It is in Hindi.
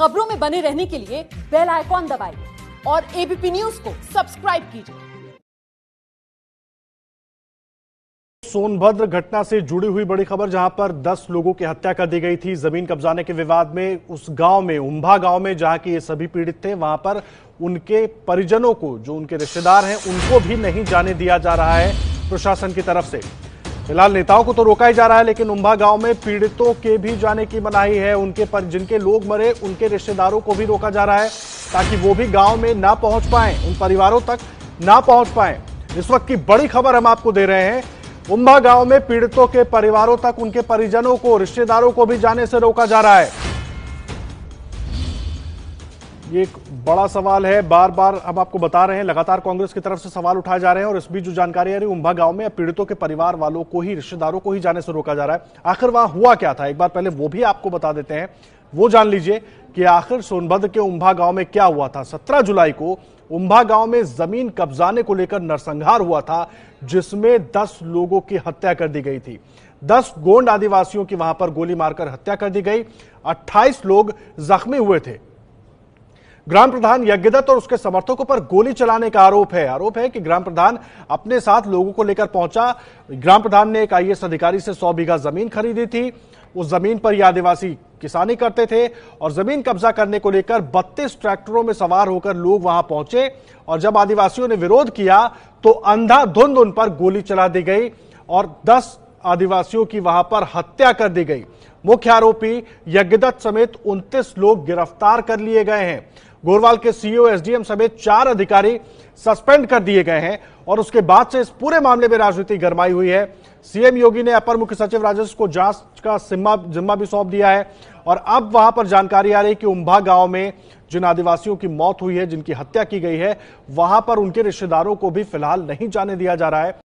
खबरों में बने रहने के लिए बेल आइकॉन दबाइए और एबीपी न्यूज को सब्सक्राइब कीजिए सोनभद्र घटना से जुड़ी हुई बड़ी खबर जहां पर 10 लोगों की हत्या कर दी गई थी जमीन कब्जाने के विवाद में उस गांव में उम्भा गांव में जहां की ये सभी पीड़ित थे वहां पर उनके परिजनों को जो उनके रिश्तेदार हैं उनको भी नहीं जाने दिया जा रहा है प्रशासन की तरफ से फिलहाल नेताओं को तो रोका ही जा रहा है लेकिन उम्भा गांव में पीड़ितों के भी जाने की मनाही है उनके पर जिनके लोग मरे उनके रिश्तेदारों को भी रोका जा रहा है ताकि वो भी गांव में ना पहुंच पाए उन परिवारों तक ना पहुंच पाए इस वक्त की बड़ी खबर हम आपको दे रहे हैं उम्भा गांव में पीड़ितों के परिवारों तक उनके परिजनों को रिश्तेदारों को भी जाने से रोका जा रहा है ये एक बड़ा सवाल है बार बार हम आपको बता रहे हैं लगातार कांग्रेस की तरफ से सवाल उठाए जा रहे हैं और इस बीच जो जानकारी आ रही है उम्भा गांव में पीड़ितों के परिवार वालों को ही रिश्तेदारों को ही जाने से रोका जा रहा है आखिर वहां हुआ क्या था एक बार पहले वो भी आपको बता देते हैं वो जान लीजिए कि आखिर सोनभद्र के उम्भा गांव में क्या हुआ था सत्रह जुलाई को उम्भा गांव में जमीन कब्जाने को लेकर नरसंहार हुआ था जिसमें दस लोगों की हत्या कर दी गई थी दस गोंड आदिवासियों की वहां पर गोली मारकर हत्या कर दी गई अट्ठाईस लोग जख्मी हुए थे ग्राम प्रधान यज्ञदत्त और उसके समर्थकों पर गोली चलाने का आरोप है आरोप है कि ग्राम प्रधान अपने साथ लोगों को लेकर पहुंचा ग्राम प्रधान ने एक आई अधिकारी से सौ बीघा जमीन खरीदी थी उस जमीन पर ये आदिवासी किसानी करते थे और जमीन कब्जा करने को लेकर 32 ट्रैक्टरों में सवार होकर लोग वहां पहुंचे और जब आदिवासियों ने विरोध किया तो अंधाधुंध उन पर गोली चला दी गई और 10 आदिवासियों की वहां पर हत्या कर दी गई मुख्य आरोपी यज्ञदत्त समेत 29 लोग गिरफ्तार कर लिए गए हैं गोरवाल के सीईओ एसडीएम e समेत चार अधिकारी सस्पेंड कर दिए गए हैं और उसके बाद से इस पूरे मामले में राजनीति गरमाई हुई है सीएम योगी ने अपर मुख्य सचिव राजस्व को जांच का जिम्मा जिम्मा भी सौंप दिया है और अब वहां पर जानकारी आ रही है कि उम्भा गांव में जिन आदिवासियों की मौत हुई है जिनकी हत्या की गई है वहां पर उनके रिश्तेदारों को भी फिलहाल नहीं जाने दिया जा रहा है